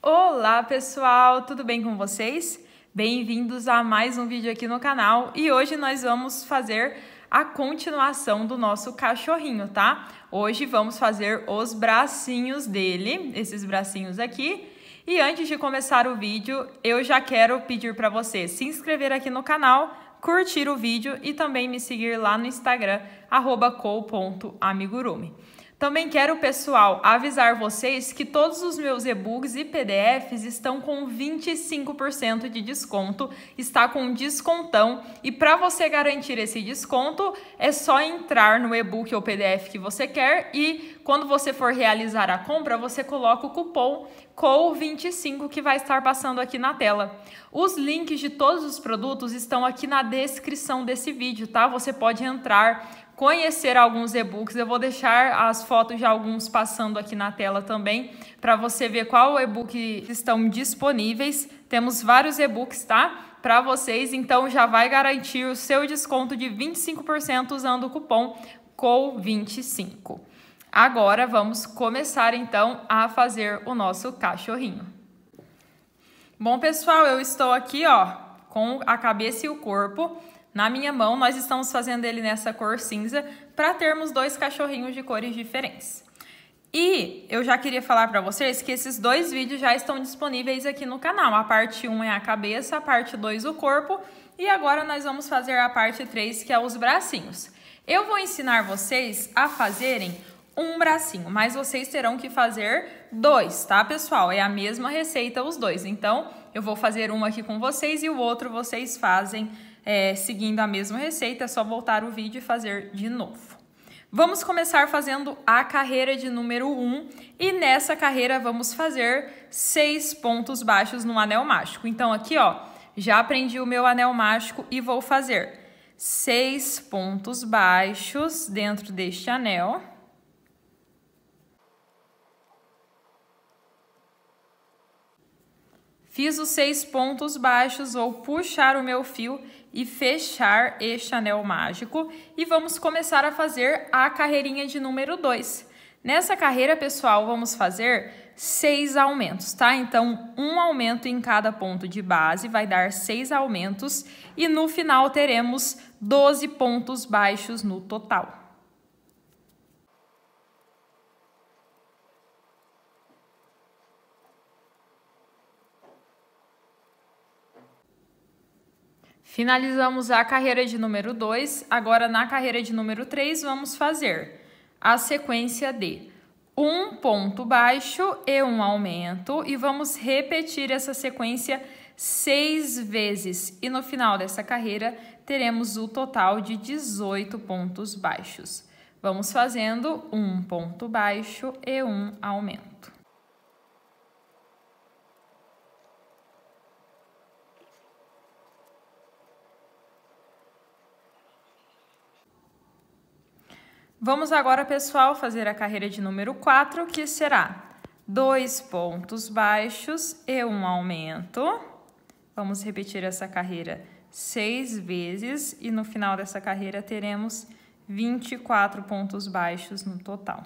Olá pessoal, tudo bem com vocês? Bem-vindos a mais um vídeo aqui no canal e hoje nós vamos fazer a continuação do nosso cachorrinho, tá? Hoje vamos fazer os bracinhos dele, esses bracinhos aqui. E antes de começar o vídeo, eu já quero pedir para você se inscrever aqui no canal, curtir o vídeo e também me seguir lá no Instagram, arroba co.amigurumi. Também quero, pessoal, avisar vocês que todos os meus e-books e PDFs estão com 25% de desconto, está com descontão, e para você garantir esse desconto, é só entrar no e-book ou PDF que você quer e quando você for realizar a compra, você coloca o cupom COL25 que vai estar passando aqui na tela. Os links de todos os produtos estão aqui na descrição desse vídeo, tá? Você pode entrar, conhecer alguns e-books. Eu vou deixar as fotos de alguns passando aqui na tela também, para você ver qual e-book estão disponíveis. Temos vários e-books, tá? Para vocês, então já vai garantir o seu desconto de 25% usando o cupom col 25 Agora vamos começar então a fazer o nosso cachorrinho. Bom, pessoal, eu estou aqui, ó, com a cabeça e o corpo na minha mão, nós estamos fazendo ele nessa cor cinza para termos dois cachorrinhos de cores diferentes. E eu já queria falar para vocês que esses dois vídeos já estão disponíveis aqui no canal. A parte 1 é a cabeça, a parte 2 o corpo e agora nós vamos fazer a parte 3 que é os bracinhos. Eu vou ensinar vocês a fazerem um bracinho, mas vocês terão que fazer dois, tá pessoal? É a mesma receita os dois, então eu vou fazer um aqui com vocês e o outro vocês fazem é, seguindo a mesma receita, é só voltar o vídeo e fazer de novo. Vamos começar fazendo a carreira de número 1 um, e nessa carreira vamos fazer seis pontos baixos no anel mágico. Então aqui, ó, já aprendi o meu anel mágico e vou fazer seis pontos baixos dentro deste anel. Fiz os seis pontos baixos, vou puxar o meu fio e fechar este anel mágico e vamos começar a fazer a carreirinha de número 2. Nessa carreira, pessoal, vamos fazer seis aumentos, tá? Então, um aumento em cada ponto de base vai dar seis aumentos e no final teremos 12 pontos baixos no total. Finalizamos a carreira de número 2, agora na carreira de número 3 vamos fazer a sequência de um ponto baixo e um aumento e vamos repetir essa sequência seis vezes e no final dessa carreira teremos o total de 18 pontos baixos. Vamos fazendo um ponto baixo e um aumento. Vamos agora, pessoal, fazer a carreira de número 4, que será dois pontos baixos e um aumento. Vamos repetir essa carreira seis vezes e no final dessa carreira teremos 24 pontos baixos no total.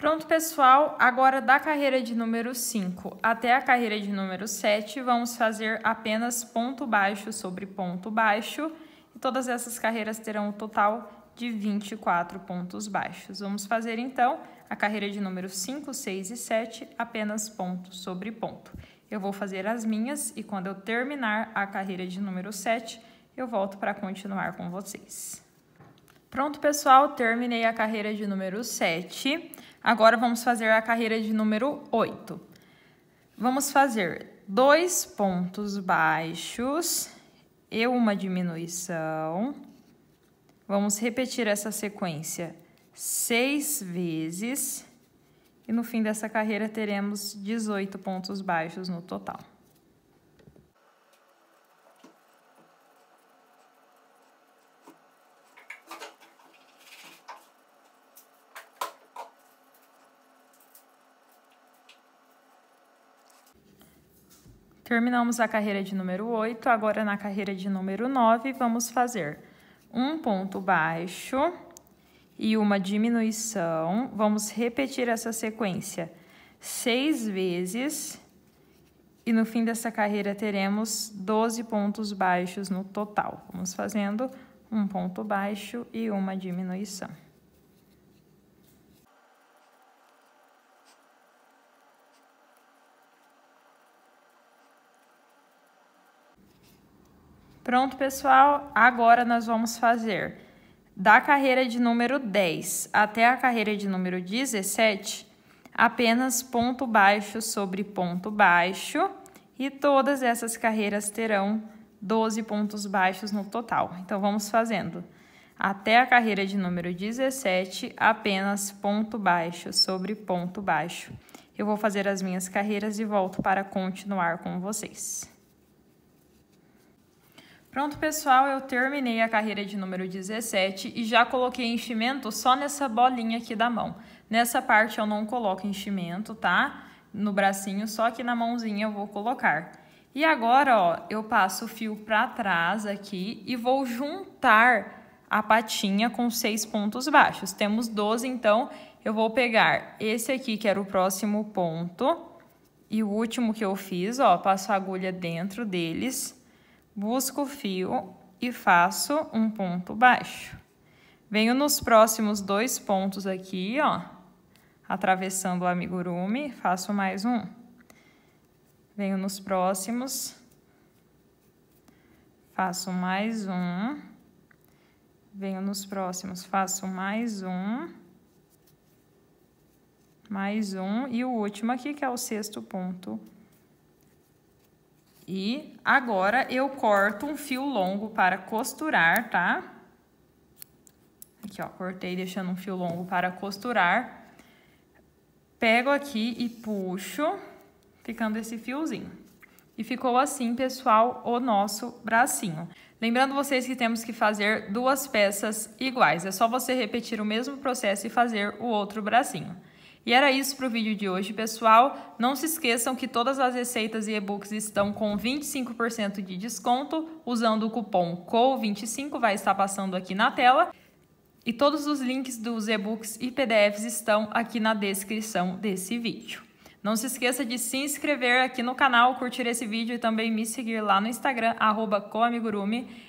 Pronto, pessoal, agora da carreira de número 5 até a carreira de número 7, vamos fazer apenas ponto baixo sobre ponto baixo, e todas essas carreiras terão um total de 24 pontos baixos. Vamos fazer então a carreira de número 5, 6 e 7 apenas ponto sobre ponto. Eu vou fazer as minhas e quando eu terminar a carreira de número 7, eu volto para continuar com vocês. Pronto, pessoal, terminei a carreira de número 7. Agora vamos fazer a carreira de número 8. Vamos fazer dois pontos baixos e uma diminuição. Vamos repetir essa sequência seis vezes. E no fim dessa carreira teremos 18 pontos baixos no total. Terminamos a carreira de número 8, agora na carreira de número 9, vamos fazer um ponto baixo e uma diminuição. Vamos repetir essa sequência seis vezes e no fim dessa carreira teremos 12 pontos baixos no total. Vamos fazendo um ponto baixo e uma diminuição. Pronto, pessoal? Agora nós vamos fazer da carreira de número 10 até a carreira de número 17, apenas ponto baixo sobre ponto baixo, e todas essas carreiras terão 12 pontos baixos no total. Então, vamos fazendo. Até a carreira de número 17, apenas ponto baixo sobre ponto baixo. Eu vou fazer as minhas carreiras e volto para continuar com vocês. Pronto, pessoal, eu terminei a carreira de número 17 e já coloquei enchimento só nessa bolinha aqui da mão. Nessa parte eu não coloco enchimento, tá? No bracinho, só que na mãozinha eu vou colocar. E agora, ó, eu passo o fio para trás aqui e vou juntar a patinha com seis pontos baixos. Temos 12, então eu vou pegar esse aqui, que era o próximo ponto, e o último que eu fiz, ó, passo a agulha dentro deles busco o fio e faço um ponto baixo. Venho nos próximos dois pontos aqui, ó, atravessando o amigurumi, faço mais um. Venho nos próximos, faço mais um. Venho nos próximos, faço mais um. Mais um e o último aqui, que é o sexto ponto e agora eu corto um fio longo para costurar, tá? Aqui, ó, cortei deixando um fio longo para costurar. Pego aqui e puxo, ficando esse fiozinho. E ficou assim, pessoal, o nosso bracinho. Lembrando vocês que temos que fazer duas peças iguais. É só você repetir o mesmo processo e fazer o outro bracinho. E era isso para o vídeo de hoje, pessoal. Não se esqueçam que todas as receitas e e-books estão com 25% de desconto usando o cupom COU25, vai estar passando aqui na tela. E todos os links dos e-books e PDFs estão aqui na descrição desse vídeo. Não se esqueça de se inscrever aqui no canal, curtir esse vídeo e também me seguir lá no Instagram, arroba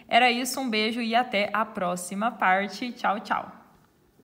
Era isso, um beijo e até a próxima parte. Tchau, tchau!